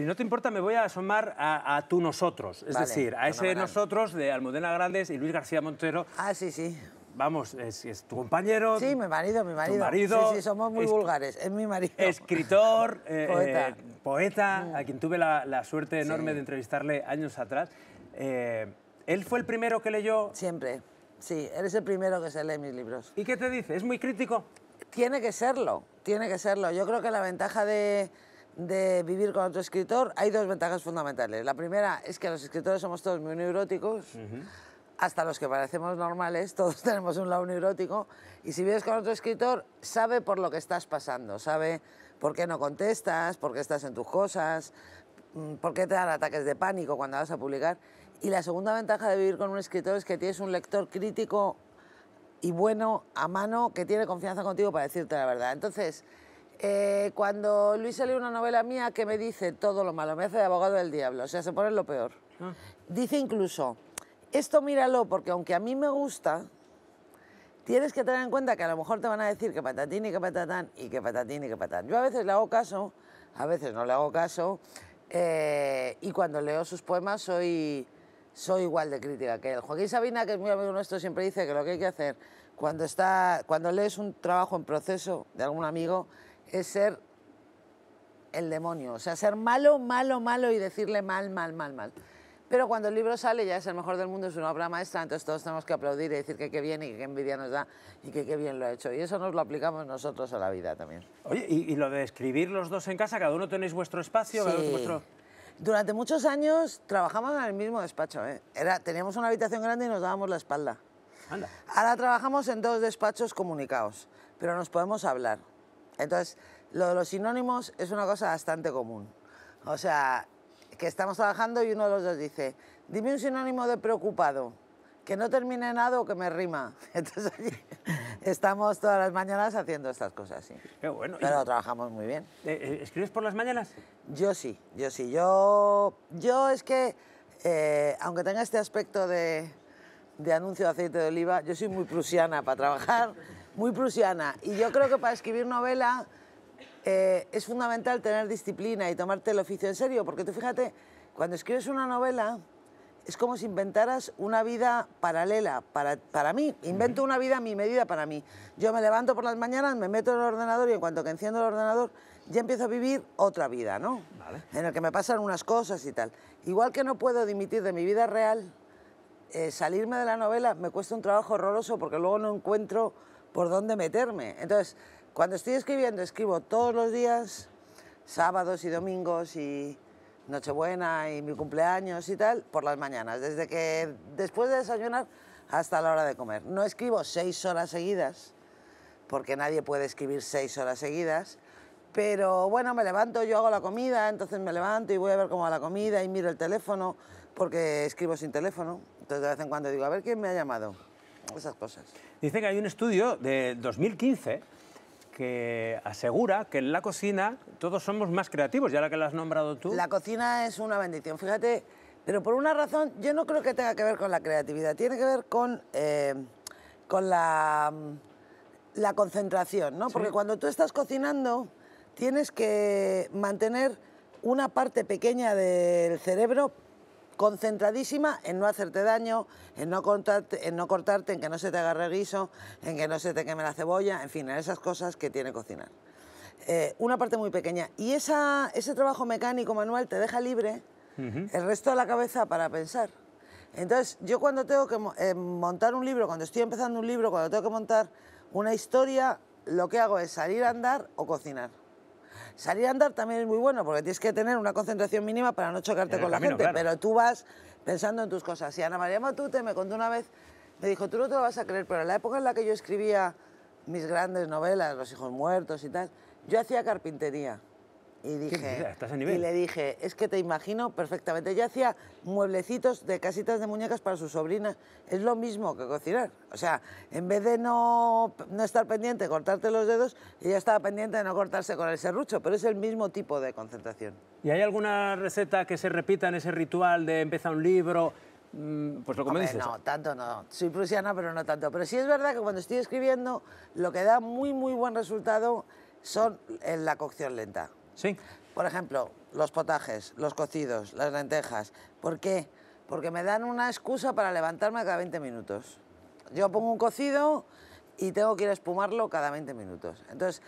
Si no te importa, me voy a asomar a, tu tú nosotros, es decir, a ese nosotros de Almudena Grandes y Luis García Montero. Ah, sí, sí. Vamos, es, tu compañero. Sí, mi marido, mi marido. Tu marido. Sí, sí, somos muy vulgares, es mi marido. Escritor, eh, poeta, eh, mm. a quien tuve la, suerte enorme de entrevistarle años atrás. Eh, ¿Él fue el primero que leyó? Siempre, sí, eres el primero que se lee mis libros. ¿Y qué te dice? ¿Es muy crítico? Tiene que serlo, tiene que serlo. Yo creo que la ventaja de de vivir con otro escritor, hay dos ventajas fundamentales. La primera es que los escritores somos todos muy neuróticos. Hasta los que parecemos normales, todos tenemos un lado neurótico. Y si vives con otro escritor, sabe por lo que estás pasando, sabe por qué no contestas, por qué estás en tus cosas, mm, por qué te dan ataques de pánico cuando vas a publicar. Y la segunda ventaja de vivir con un escritor es que tienes un lector crítico y bueno a mano que tiene confianza contigo para decirte la verdad. Entonces, eh, cuando Luis lee una novela mía que me dice todo lo malo, me hace de abogado del diablo, o sea, se pone lo peor. Ah. Dice incluso, esto míralo, porque aunque a mí me gusta, tienes que tener en cuenta que a lo mejor te van a decir que patatín y que patatán y que patatín y que patatán. Yo a veces le hago caso, a veces no le hago caso, eh, y cuando leo sus poemas soy, soy igual de crítica que él. Joaquín Sabina, que es muy amigo nuestro, siempre dice que lo que hay que hacer cuando, cuando lees un trabajo en proceso de algún amigo es ser el demonio, o sea, ser malo, malo, malo y decirle mal, mal, mal, mal. Pero cuando el libro sale ya es el mejor del mundo, es una obra maestra, entonces todos tenemos que aplaudir y decir que qué bien y qué envidia nos da y que qué bien lo ha hecho. Y eso nos lo aplicamos nosotros a la vida también. Oye, y, lo de escribir los dos en casa, cada uno tenéis vuestro espacio, Durante muchos años trabajamos en el mismo despacho. ¿eh? Era, teníamos una habitación grande y nos dábamos la espalda. Ahora trabajamos en dos despachos comunicados, pero nos podemos hablar. Entonces, lo de los sinónimos es una cosa bastante común. O sea, que estamos trabajando y uno de los dos dice, dime un sinónimo de preocupado, que no termine nada o que me rima. Entonces, estamos todas las mañanas haciendo estas cosas, Pero trabajamos muy bien. Eh, eh, ¿Escribes por las mañanas? Yo sí, yo sí. Yo, yo es que, eh, aunque tenga este aspecto de anuncio de aceite de oliva, yo soy muy prusiana para trabajar muy prusiana. Y yo creo que para escribir novela eh, es fundamental tener disciplina y tomarte el oficio en serio, porque tú fíjate, cuando escribes una novela es como si inventaras una vida paralela para, mí. Invento una vida a mi medida para mí. Yo me levanto por las mañanas, me meto en el ordenador y en cuanto que enciendo el ordenador ya empiezo a vivir otra vida, ¿no? En el que me pasan unas cosas y tal. Igual que no puedo dimitir de mi vida real, eh, salirme de la novela me cuesta un trabajo horroroso porque luego no encuentro por dónde meterme. Entonces, cuando estoy escribiendo, escribo todos los días, sábados y domingos y Nochebuena y mi cumpleaños y tal, por las mañanas, desde que después de desayunar hasta la hora de comer. No escribo seis horas seguidas, porque nadie puede escribir seis horas seguidas, pero bueno, me levanto, yo hago la comida, entonces me levanto y voy a ver cómo va la comida y miro el teléfono, porque escribo sin teléfono, entonces de vez en cuando digo, a ver quién me ha llamado esas cosas. Dice que hay un estudio de 2015 que asegura que en la cocina todos somos más creativos, ya la que la has nombrado tú. La cocina es una bendición, fíjate, pero por una razón yo no creo que tenga que ver con la creatividad, tiene que ver con, eh, con la, mm, la, concentración, ¿no? Porque cuando tú estás cocinando tienes que mantener una parte pequeña del cerebro concentradísima en no hacerte daño, en no, cortarte, en no cortarte, en que no se te agarre el guiso, en que no se te queme la cebolla, en fin, en esas cosas que tiene cocinar. Eh, una parte muy pequeña. Y ese trabajo mecánico manual te deja libre el resto de la cabeza para pensar. Entonces, yo cuando tengo que eh, montar un libro, cuando estoy empezando un libro, cuando tengo que montar una historia, lo que hago es salir a andar o cocinar. Salir a andar también es muy bueno porque tienes que tener una concentración mínima para no chocarte con la gente, pero tú vas pensando en tus cosas. Y Ana María Matute me contó una vez, me dijo, tú no te lo vas a creer, pero en la época en la que yo escribía mis grandes novelas, Los hijos muertos y tal, yo hacía carpintería y dije, a Y le dije, es que te imagino perfectamente. Ella hacía mueblecitos de casitas de muñecas para su sobrina. Es lo mismo que cocinar. O sea, en vez de no, no estar pendiente, cortarte los dedos, ella estaba pendiente de no cortarse con el serrucho, pero es el mismo tipo de concentración. ¿Y hay alguna receta que se repita en ese ritual de empezar un libro? Mm, pues lo que dices. No, tanto no. Soy prusiana, pero no tanto. Pero sí es verdad que cuando estoy escribiendo, lo que da muy, muy buen resultado son en la cocción lenta. Sí. Por ejemplo, los potajes, los cocidos, las lentejas. ¿Por qué? Porque me dan una excusa para levantarme cada 20 minutos. Yo pongo un cocido y tengo que ir a espumarlo cada 20 minutos. Entonces,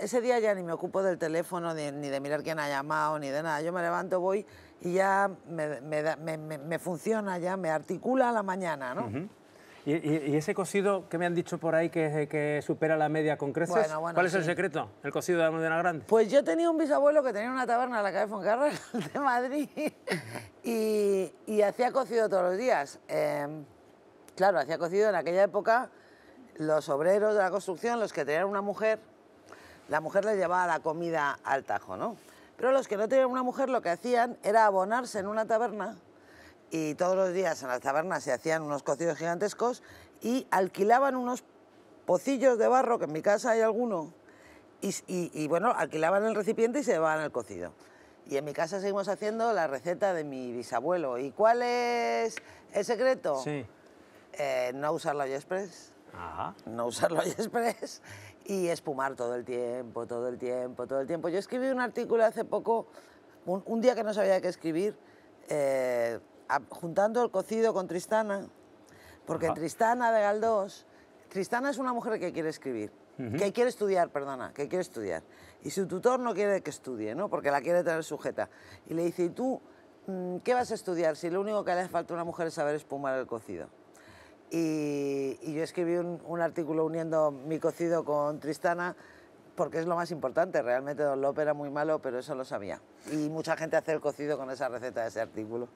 ese día ya ni me ocupo del teléfono, ni, de mirar quién ha llamado, ni de nada. Yo me levanto, voy y ya me, funciona, ya me articula la mañana, ¿no? ¿Y, ese cocido que me han dicho por ahí que, supera la media con creces? ¿Cuál es el secreto? ¿El cocido de la Almudena Grande? Pues yo tenía un bisabuelo que tenía una taberna en la calle Foncarra de Madrid y, hacía cocido todos los días. Em, claro, hacía cocido en aquella época los obreros de la construcción, los que tenían una mujer, la mujer les llevaba la comida al tajo, ¿no? Pero los que no tenían una mujer lo que hacían era abonarse en una taberna y todos los días en las tabernas se hacían unos cocidos gigantescos y alquilaban unos pocillos de barro, que en mi casa hay alguno, y, bueno, alquilaban el recipiente y se llevaban el cocido. Y en mi casa seguimos haciendo la receta de mi bisabuelo. ¿Y cuál es el secreto? Sí. Eh, no usar la Express. Ajá. Ah. No usar la Express y espumar todo el tiempo, todo el tiempo, todo el tiempo. Yo escribí un artículo hace poco, un, día que no sabía qué escribir, eh, juntando el cocido con Tristana, porque Tristana de Galdós, Tristana es una mujer que quiere escribir, que quiere estudiar, perdona, que quiere estudiar. Y su tutor no quiere que estudie, ¿no? Porque la quiere tener sujeta. Y le dice, ¿y tú mm, qué vas a estudiar si lo único que le hace falta a una mujer es saber espumar el cocido? Y, yo escribí un, un artículo uniendo mi cocido con Tristana porque es lo más importante. Realmente Don Lope era muy malo, pero eso lo sabía. Y mucha gente hace el cocido con esa receta de ese artículo.